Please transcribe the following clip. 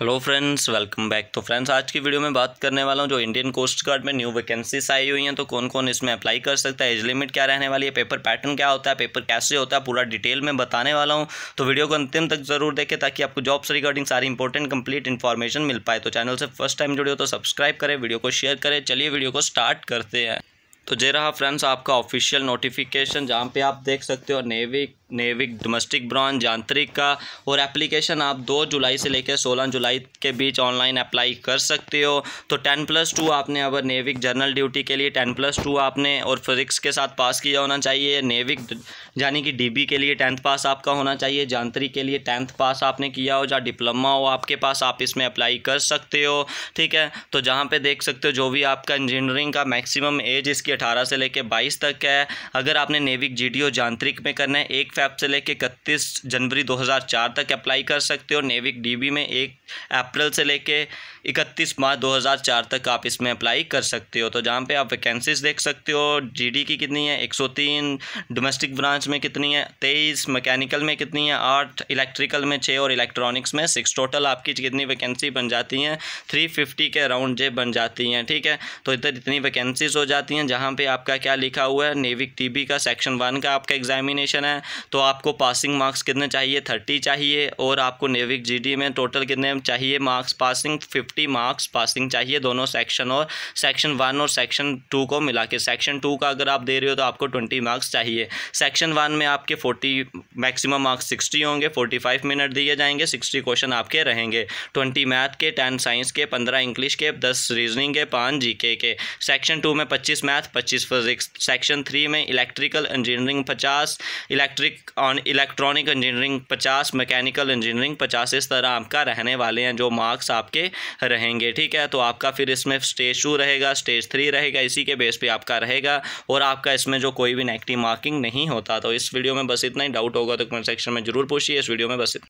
hello friends welcome back तो friends आज की वीडियो में बात करने वाला हूँ जो इंडियन कोस्ट गार्ड में न्यू वैकेंसीज आई हुई हैं तो कौन कौन इसमें अप्लाई कर सकता है एज लिमिट क्या रहने वाली है पेपर पैटर्न क्या होता है पेपर कैसे होता है पूरा डिटेल में बताने वाला हूँ तो वीडियो को अंतिम तक जरूर देखें ताकि आपको जॉब्स रिगार्डिंग सारी इंपॉर्टेंट कंप्लीट इन्फॉर्मेशन मिल पाए तो चैनल से फर्स्ट टाइम जुड़े हो तो सब्सक्राइब करें वीडियो को शेयर करें चलिए वीडियो को स्टार्ट करते हैं तो जे रहा फ्रेंड्स आपका ऑफिशियल नोटिफिकेशन जहाँ पे आप देख सकते हो नेविक नेविक डोमेस्टिक ब्रांच यांत्रिक का और एप्लीकेशन आप 2 जुलाई से लेकर 16 जुलाई के बीच ऑनलाइन अप्लाई कर सकते हो तो 10 प्लस टू आपने अगर नेविक जनरल ड्यूटी के लिए 10 प्लस टू आपने और फिजिक्स के साथ पास किया होना चाहिए नेविक यानी कि डीबी के लिए टेंथ पास आपका होना चाहिए यांत्रिक के लिए टेंथ पास आपने किया हो या डिप्लोमा हो आपके पास आप इसमें अप्लाई कर सकते हो ठीक है तो जहाँ पर देख सकते हो जो भी आपका इंजीनियरिंग का मैक्सिमम एज इसकी अठारह से लेकर बाईस तक का है अगर आपने नेविक ओ यांत्रिक में करना है एक फैब से लेकर इकतीस जनवरी 2004 तक अप्लाई कर सकते हो नेविक डीबी में एक अप्रैल से लेकर इकतीस मार्च 2004 तक आप इसमें अप्लाई कर सकते हो तो जहाँ पे आप वैकेंसीज देख सकते हो जीडी की कितनी है 103 डोमेस्टिक ब्रांच में कितनी है तेईस मैकेनिकल में कितनी है आठ इलेक्ट्रिकल में छः और इलेक्ट्रॉनिक्स में सिक्स टोटल आपकी कितनी वैकेंसी बन जाती हैं फिफ्टी के अराउंड जे बन जाती हैं ठीक है तो इधर इतनी वैकेंसीज हो जाती हैं जहाँ यहाँ पे आपका क्या लिखा हुआ है नेविक टीबी का सेक्शन वन का आपका एग्जामिनेशन है तो आपको पासिंग मार्क्स कितने चाहिए थर्टी चाहिए और आपको नेविक जीडी में टोटल कितने चाहिए marks passing fifty marks passing चाहिए दोनों सेक्शन और सेक्शन वन और सेक्शन टू को मिला के सेक्शन टू का अगर आप दे रहे हो तो आपको ट्वेंटी मार्क्स चाहिए सेक्शन वन में आपके फोर्टी मैक्सिमम मार्क्स सिक्सटी होंगे फोर्टी फाइव मिनट दिए जाएंगे सिक्सटी क्वेश्चन आपके रहेंगे ट्वेंटी मैथ के टेन साइंस के पंद्रह इंग्लिश के दस रीजनिंग के पाँच जी के सेक्शन टू में पच्चीस मैथ पच्चीस फिजिक्स सेक्शन थ्री में इलेक्ट्रिकल इंजीनियरिंग पचास इलेक्ट्रिक ऑन इलेक्ट्रॉनिक इंजीनियरिंग पचास मैकेनिकल इंजीनियरिंग पचास इस तरह आपका रहने वाले हैं जो मार्क्स आपके रहेंगे ठीक है तो आपका फिर इसमें स्टेज टू रहेगा स्टेज थ्री रहेगा इसी के बेस पे आपका रहेगा और आपका इसमें जो कोई भी नेगेटिव मार्किंग नहीं होता तो इस वीडियो में बस इतना ही डाउट होगा तो कमेंट सेक्शन में जरूर पूछिए इस वीडियो में बस इतना